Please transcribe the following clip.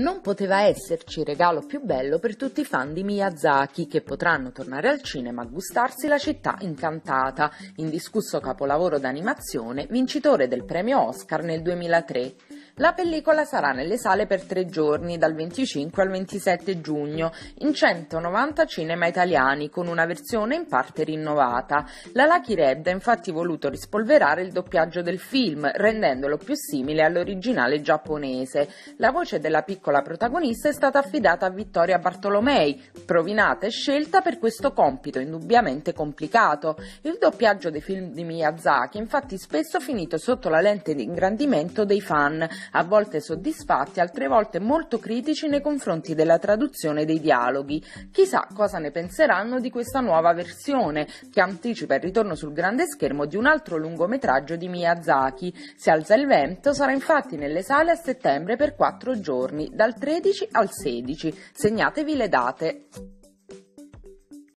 Non poteva esserci regalo più bello per tutti i fan di Miyazaki che potranno tornare al cinema a gustarsi la città incantata, indiscusso capolavoro d'animazione, vincitore del premio Oscar nel 2003. La pellicola sarà nelle sale per tre giorni, dal 25 al 27 giugno, in 190 cinema italiani, con una versione in parte rinnovata. La Lucky Red ha infatti voluto rispolverare il doppiaggio del film, rendendolo più simile all'originale giapponese. La voce della piccola protagonista è stata affidata a Vittoria Bartolomei, provinata e scelta per questo compito indubbiamente complicato. Il doppiaggio dei film di Miyazaki è infatti spesso finito sotto la lente di ingrandimento dei fan, a volte soddisfatti, altre volte molto critici nei confronti della traduzione dei dialoghi. Chissà cosa ne penseranno di questa nuova versione, che anticipa il ritorno sul grande schermo di un altro lungometraggio di Miyazaki. Si alza il vento sarà infatti nelle sale a settembre per quattro giorni, dal 13 al 16. Segnatevi le date.